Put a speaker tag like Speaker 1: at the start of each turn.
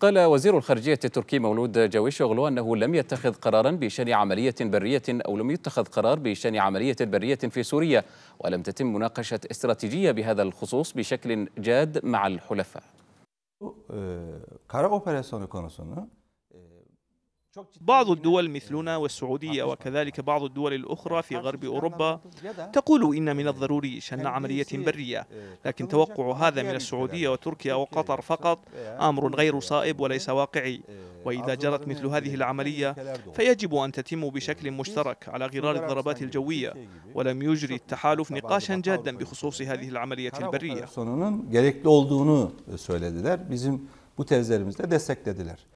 Speaker 1: قال وزير الخارجية التركي مولود أغلو أنه لم يتخذ قرارا بشأن عملية برية أو لم يتخذ قرار بشأن عملية برية في سوريا ولم تتم مناقشة استراتيجية بهذا الخصوص بشكل جاد مع الحلفاء اه، بعض الدول مثلنا والسعودية وكذلك
Speaker 2: بعض الدول الأخرى في غرب أوروبا تقول إن من الضروري شن عملية إيه، برية لكن توقع هذا من السعودية وتركيا إيه، وقطر فقط إيه، أمر غير صائب وليس واقعي وإذا جرت مثل هذه العملية فيجب أن تتم بشكل مشترك على غرار الضربات الجوية ولم يجري التحالف نقاشا جادا بخصوص هذه العملية البرية.